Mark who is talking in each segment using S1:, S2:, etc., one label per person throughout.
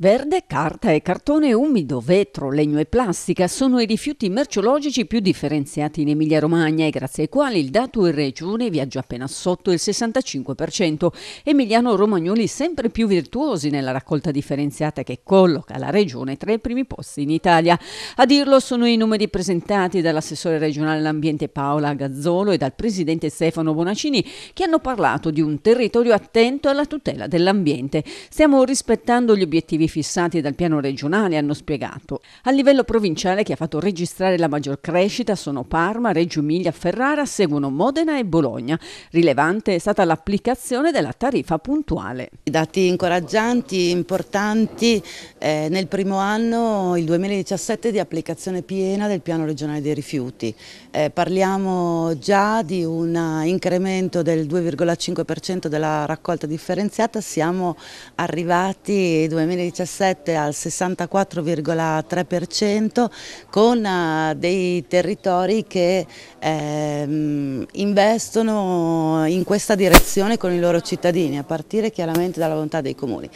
S1: Verde, carta e cartone umido, vetro, legno e plastica sono i rifiuti merceologici più differenziati in Emilia-Romagna e grazie ai quali il dato in regione viaggia appena sotto il 65%. Emiliano-Romagnoli sempre più virtuosi nella raccolta differenziata che colloca la regione tra i primi posti in Italia. A dirlo sono i numeri presentati dall'assessore regionale all'ambiente Paola Gazzolo e dal presidente Stefano Bonacini che hanno parlato di un territorio attento alla tutela dell'ambiente. Stiamo rispettando gli obiettivi fissati dal piano regionale, hanno spiegato. A livello provinciale chi ha fatto registrare la maggior crescita sono Parma, Reggio Emilia, Ferrara, seguono Modena e Bologna. Rilevante è stata l'applicazione della tariffa puntuale. Dati incoraggianti, importanti.
S2: Eh, nel primo anno, il 2017, di applicazione piena del piano regionale dei rifiuti. Eh, parliamo già di un incremento del 2,5% della raccolta differenziata, siamo arrivati nel 2017 2017 al 64,3% con eh, dei territori che ehm, investono in questa direzione con i loro cittadini, a partire chiaramente dalla volontà dei comuni.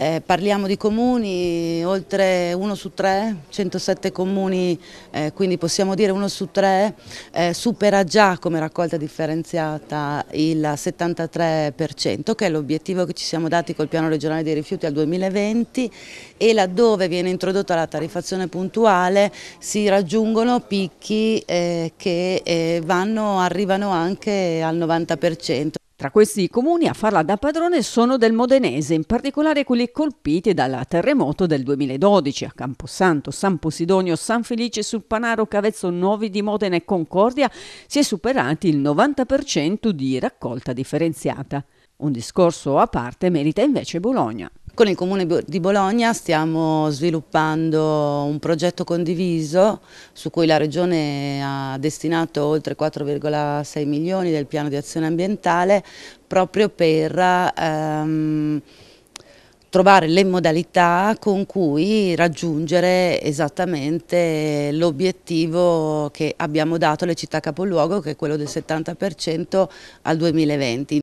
S2: Eh, parliamo di comuni, oltre uno su tre, 107 comuni, eh, quindi possiamo dire uno su tre, eh, supera già come raccolta differenziata il 73%, che è l'obiettivo che ci siamo dati col piano regionale dei rifiuti al 2020 e laddove viene introdotta la tariffazione puntuale si raggiungono
S1: picchi eh, che eh, vanno, arrivano anche al 90%. Tra questi comuni a farla da padrone sono del Modenese, in particolare quelli colpiti dal terremoto del 2012 a Camposanto, San Posidonio, San Felice sul Panaro, Cavezzo Novi di Modena e Concordia, si è superati il 90% di raccolta differenziata. Un discorso a parte merita invece Bologna. Con il Comune di Bologna
S2: stiamo sviluppando un progetto condiviso su cui la Regione ha destinato oltre 4,6 milioni del piano di azione ambientale proprio per ehm, trovare le modalità con cui raggiungere esattamente l'obiettivo che abbiamo dato alle città capoluogo che è quello del 70% al 2020.